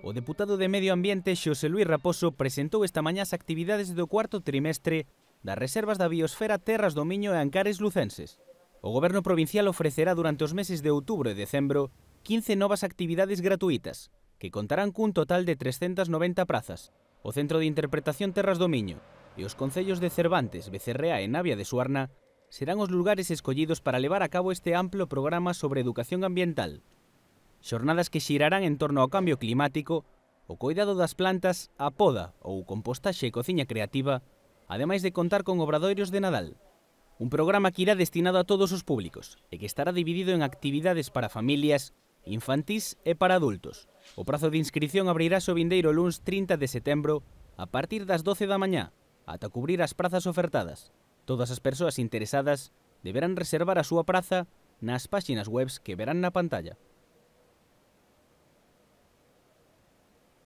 O deputado de Medio Ambiente Xosé Luis Raposo presentou esta mañá as actividades do cuarto trimestre das reservas da biosfera Terras do Miño e Ancares Lucenses. O goberno provincial ofrecerá durante os meses de outubro e decembro 15 novas actividades gratuitas, que contarán cun total de 390 prazas. O Centro de Interpretación Terras do Miño e os concellos de Cervantes, Becerrea e Navia de Suarna serán os lugares escollidos para levar a cabo este amplo programa sobre educación ambiental, xornadas que xirarán en torno ao cambio climático, o coidado das plantas, a poda ou compostaxe e cociña creativa, ademais de contar con obradoiros de Nadal. Un programa que irá destinado a todos os públicos e que estará dividido en actividades para familias, infantís e para adultos. O prazo de inscripción abrirá o vindeiro luns 30 de setembro a partir das 12 da mañá ata cubrir as prazas ofertadas. Todas as persoas interesadas deberán reservar a súa praza nas páxinas webs que verán na pantalla.